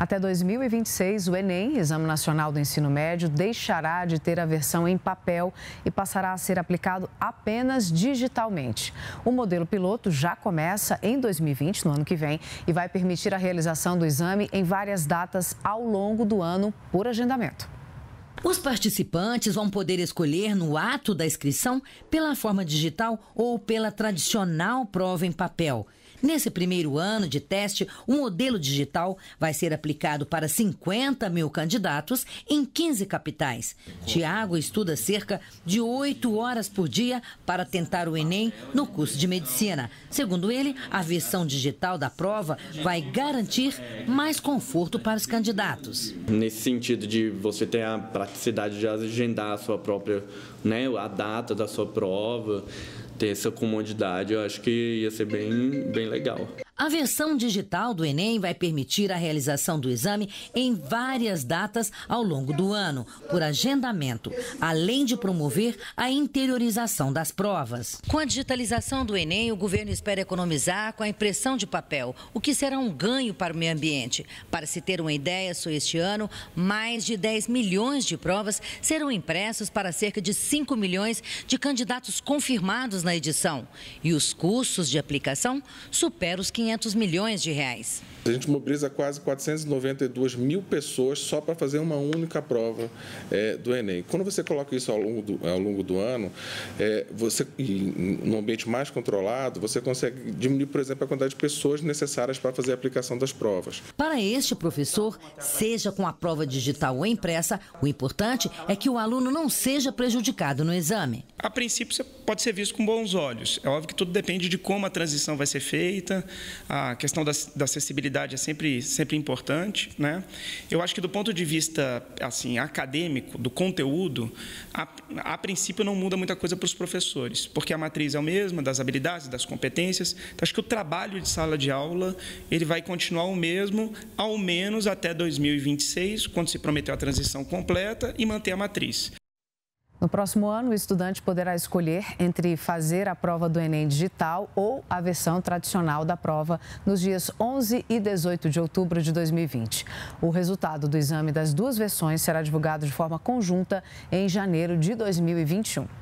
Até 2026, o Enem, Exame Nacional do Ensino Médio, deixará de ter a versão em papel e passará a ser aplicado apenas digitalmente. O modelo piloto já começa em 2020, no ano que vem, e vai permitir a realização do exame em várias datas ao longo do ano por agendamento. Os participantes vão poder escolher no ato da inscrição pela forma digital ou pela tradicional prova em papel. Nesse primeiro ano de teste, o modelo digital vai ser aplicado para 50 mil candidatos em 15 capitais. Tiago estuda cerca de 8 horas por dia para tentar o Enem no curso de medicina. Segundo ele, a versão digital da prova vai garantir mais conforto para os candidatos. Nesse sentido de você ter a praticidade de agendar a sua própria, né, a data da sua prova, ter essa comodidade, eu acho que ia ser bem, bem legal. A versão digital do Enem vai permitir a realização do exame em várias datas ao longo do ano, por agendamento, além de promover a interiorização das provas. Com a digitalização do Enem, o governo espera economizar com a impressão de papel, o que será um ganho para o meio ambiente. Para se ter uma ideia, só este ano, mais de 10 milhões de provas serão impressas para cerca de 5 milhões de candidatos confirmados na edição. E os custos de aplicação superam os 500 500 milhões de reais. A gente mobiliza quase 492 mil pessoas só para fazer uma única prova é, do Enem. Quando você coloca isso ao longo do, ao longo do ano, é, você, ambiente mais controlado, você consegue diminuir, por exemplo, a quantidade de pessoas necessárias para fazer a aplicação das provas. Para este professor, seja com a prova digital ou impressa, o importante é que o aluno não seja prejudicado no exame. A princípio, você pode ser visto com bons olhos. É óbvio que tudo depende de como a transição vai ser feita, a questão da, da, acessibilidade é sempre, sempre importante. Né? Eu acho que, do ponto de vista assim acadêmico, do conteúdo, a, a princípio não muda muita coisa para os professores, porque a matriz é a mesma, das habilidades, das competências. Então, acho que o trabalho de sala de aula ele vai continuar o mesmo, ao menos até 2026, quando se prometeu a transição completa, e manter a matriz. No próximo ano, o estudante poderá escolher entre fazer a prova do Enem digital ou a versão tradicional da prova nos dias 11 e 18 de outubro de 2020. O resultado do exame das duas versões será divulgado de forma conjunta em janeiro de 2021.